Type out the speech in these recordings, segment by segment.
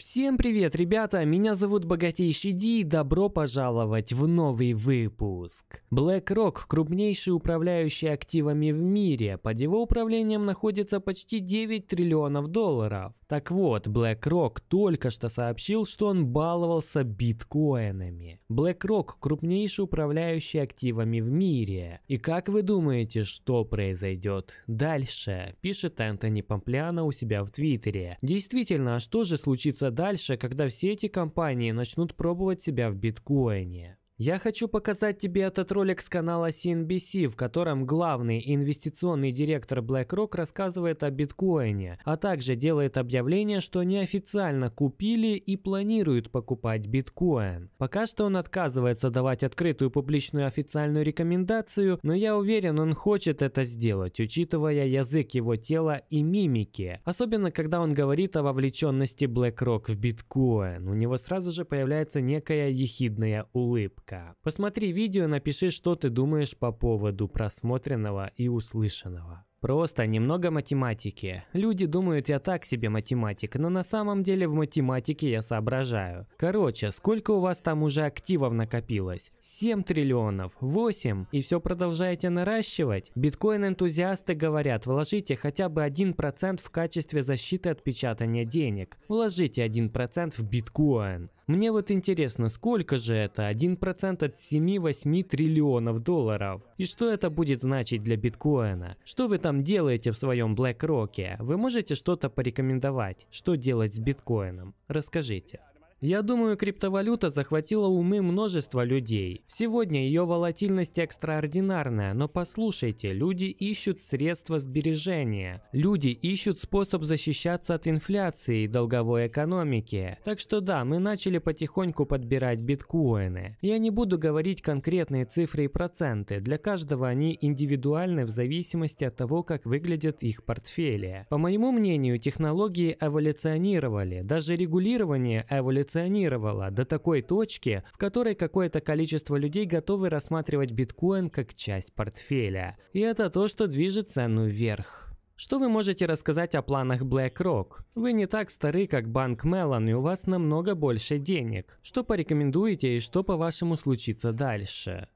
Всем привет, ребята! Меня зовут Богатейший Ди и добро пожаловать в новый выпуск. BlackRock – крупнейший управляющий активами в мире. Под его управлением находится почти 9 триллионов долларов. Так вот, BlackRock только что сообщил, что он баловался биткоинами. BlackRock – крупнейший управляющий активами в мире. И как вы думаете, что произойдет дальше? Пишет Энтони Пампляно у себя в Твиттере. Действительно, а что же случится дальше, когда все эти компании начнут пробовать себя в биткоине. Я хочу показать тебе этот ролик с канала CNBC, в котором главный инвестиционный директор BlackRock рассказывает о биткоине, а также делает объявление, что неофициально купили и планируют покупать биткоин. Пока что он отказывается давать открытую публичную официальную рекомендацию, но я уверен, он хочет это сделать, учитывая язык его тела и мимики. Особенно, когда он говорит о вовлеченности BlackRock в биткоин. У него сразу же появляется некая ехидная улыбка пока. Посмотри видео, напиши, что ты думаешь по поводу просмотренного и услышанного. Просто немного математики. Люди думают, я так себе математик, но на самом деле в математике я соображаю. Короче, сколько у вас там уже активов накопилось? 7 триллионов, 8, и все продолжаете наращивать? Биткоин-энтузиасты говорят, вложите хотя бы 1% в качестве защиты от печатания денег. Вложите 1% в биткоин. Мне вот интересно, сколько же это? 1% от 7-8 триллионов долларов. И что это будет значить для биткоина? Что вы там делаете в своем BlackRock? Вы можете что-то порекомендовать? Что делать с биткоином? Расскажите. Я думаю, криптовалюта захватила умы множества людей. Сегодня ее волатильность экстраординарная, но послушайте, люди ищут средства сбережения. Люди ищут способ защищаться от инфляции и долговой экономики. Так что да, мы начали потихоньку подбирать биткоины. Я не буду говорить конкретные цифры и проценты, для каждого они индивидуальны в зависимости от того, как выглядят их портфели. По моему мнению, технологии эволюционировали, даже регулирование эволюционировало эволюционировала до такой точки, в которой какое-то количество людей готовы рассматривать биткоин как часть портфеля. И это то, что движет цену вверх. Что вы можете рассказать о планах BlackRock? Вы не так стары, как банк Mellon, и у вас намного больше денег. Что порекомендуете и что, по-вашему, случится дальше?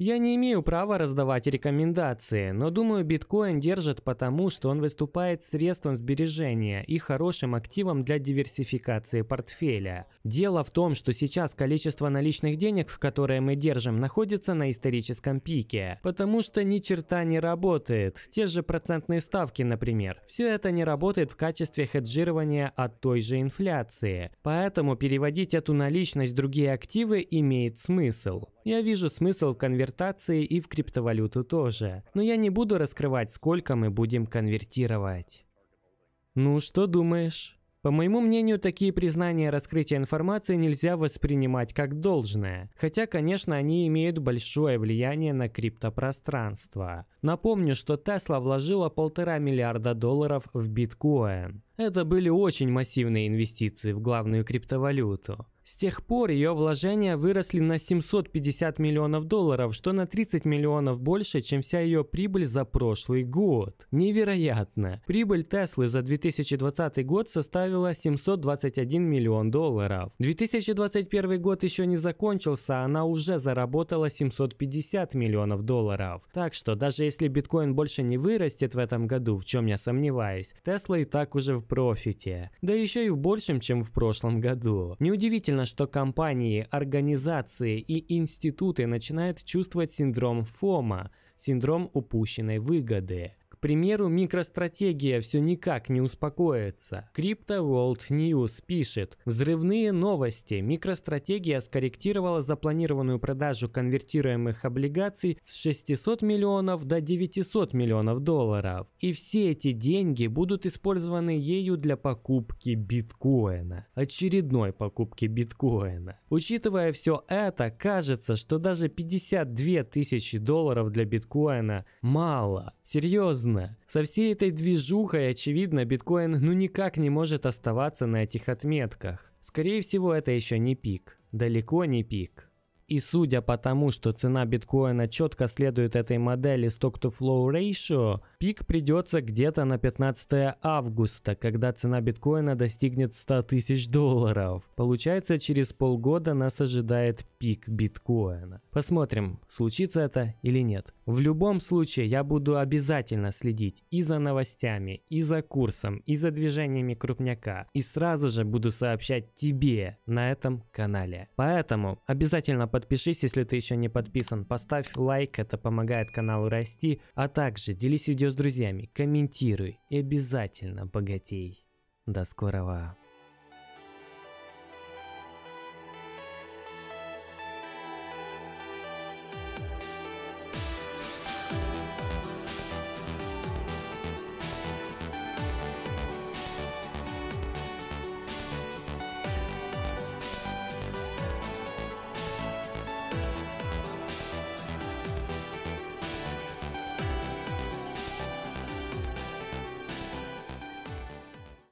Я не имею права раздавать рекомендации, но думаю, биткоин держит потому, что он выступает средством сбережения и хорошим активом для диверсификации портфеля. Дело в том, что сейчас количество наличных денег, которые мы держим, находится на историческом пике, потому что ни черта не работает. Те же процентные ставки, например. Все это не работает в качестве хеджирования от той же инфляции. Поэтому переводить эту наличность в другие активы имеет смысл. Я вижу смысл в конвертации и в криптовалюту тоже, но я не буду раскрывать, сколько мы будем конвертировать. Ну, что думаешь? По моему мнению, такие признания раскрытия информации нельзя воспринимать как должное, хотя, конечно, они имеют большое влияние на криптопространство. Напомню, что Тесла вложила полтора миллиарда долларов в биткоин. Это были очень массивные инвестиции в главную криптовалюту. С тех пор ее вложения выросли на 750 миллионов долларов, что на 30 миллионов больше, чем вся ее прибыль за прошлый год. Невероятно. Прибыль Теслы за 2020 год составила 721 миллион долларов. 2021 год еще не закончился, она уже заработала 750 миллионов долларов. Так что даже если биткоин больше не вырастет в этом году, в чем я сомневаюсь, Тесла и так уже в профите. Да еще и в большем, чем в прошлом году. Неудивительно, Неудивительно, что компании, организации и институты начинают чувствовать синдром ФОМа, синдром упущенной выгоды примеру, микростратегия все никак не успокоится. Crypto World News пишет, взрывные новости. Микростратегия скорректировала запланированную продажу конвертируемых облигаций с 600 миллионов до 900 миллионов долларов. И все эти деньги будут использованы ею для покупки биткоина. Очередной покупки биткоина. Учитывая все это, кажется, что даже 52 тысячи долларов для биткоина мало. Серьезно новизна. Со всей этой движухой, очевидно, биткоин ну никак не может оставаться на этих отметках. Скорее всего, это еще не пик. Далеко не пик. И судя по тому, что цена биткоина четко следует этой модели Stock-to-Flow Ratio, Пик придется где-то на 15 августа, когда цена биткоина достигнет 100 тысяч долларов. Получается, через полгода нас ожидает пик биткоина. Посмотрим, случится это или нет. В любом случае, я буду обязательно следить и за новостями, и за курсом, и за движениями крупняка. И сразу же буду сообщать тебе на этом канале. Поэтому обязательно подпишись, если ты еще не подписан. Поставь лайк, это помогает каналу расти. А также делись видео с друзьями, комментируй и обязательно богатей. До скорого!